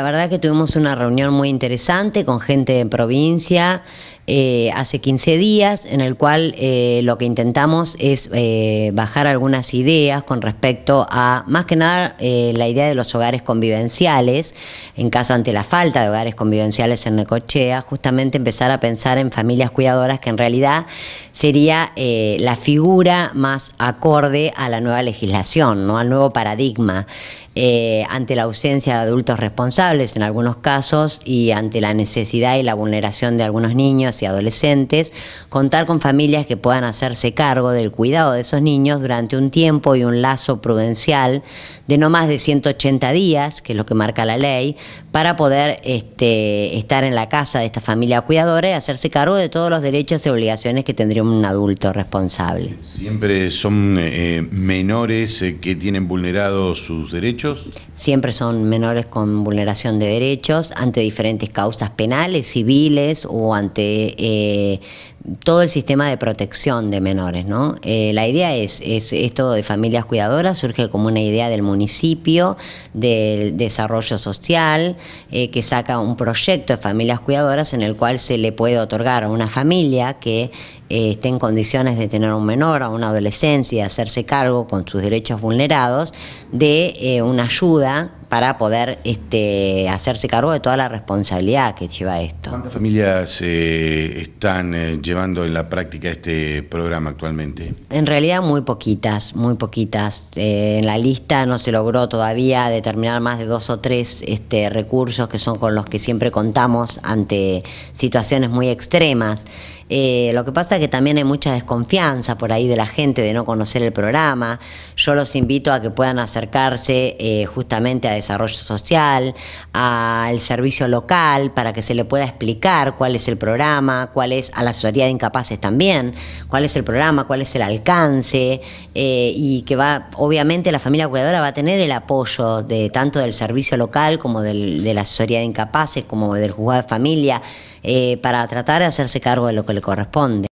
La verdad que tuvimos una reunión muy interesante con gente de provincia, eh, hace 15 días, en el cual eh, lo que intentamos es eh, bajar algunas ideas con respecto a, más que nada, la idea de los hogares convivenciales, en caso ante la falta de hogares convivenciales en Necochea, justamente empezar a pensar en familias cuidadoras, que en realidad sería la figura más acorde a la nueva legislación, ¿no? al nuevo paradigma. ante la ausencia de adultos responsables en algunos casos y ante la necesidad y la vulneración de algunos niños y adolescentes, contar con familias que puedan hacerse cargo del cuidado de esos niños durante un tiempo y un lazo prudencial de no más de 180 días, que es lo que marca la ley, para poder este, estar en la casa de esta familia cuidadora y hacerse cargo de todos los derechos y obligaciones que tendría un adulto responsable. ¿Siempre son eh, eh, menores eh, que tienen vulnerados sus derechos? Siempre son menores con vulneración de derechos ante diferentes causas penales, civiles o ante eh, todo el sistema de protección de menores, ¿no? Eh, la idea es, esto de familias cuidadoras surge como una idea del municipio, del desarrollo social, eh, que saca un proyecto de familias cuidadoras en el cual se le puede otorgar a una familia que eh, esté en condiciones de tener un menor, a una adolescencia, y hacerse cargo con sus derechos vulnerados, de una ayuda para poder este, hacerse cargo de toda la responsabilidad que lleva esto. ¿Cuántas familias están llevando en la práctica este programa actualmente? En realidad muy poquitas, muy poquitas. Eh, en la lista no se logró todavía determinar más de dos o tres este, recursos que son con los que siempre contamos ante situaciones muy extremas. Eh, lo que pasa es que también hay mucha desconfianza por ahí de la gente de no conocer el programa. Yo los invito a que puedan acercarse eh, justamente a desarrollo social, al servicio local, para que se le pueda explicar cuál es el programa, cuál es a la asesoría de incapaces también, cuál es el programa, cuál es el alcance eh, y que va, obviamente la familia cuidadora va a tener el apoyo de tanto del servicio local como de la asesoría de incapaces, como del juzgado de familia, para tratar de hacerse cargo de lo que corresponde.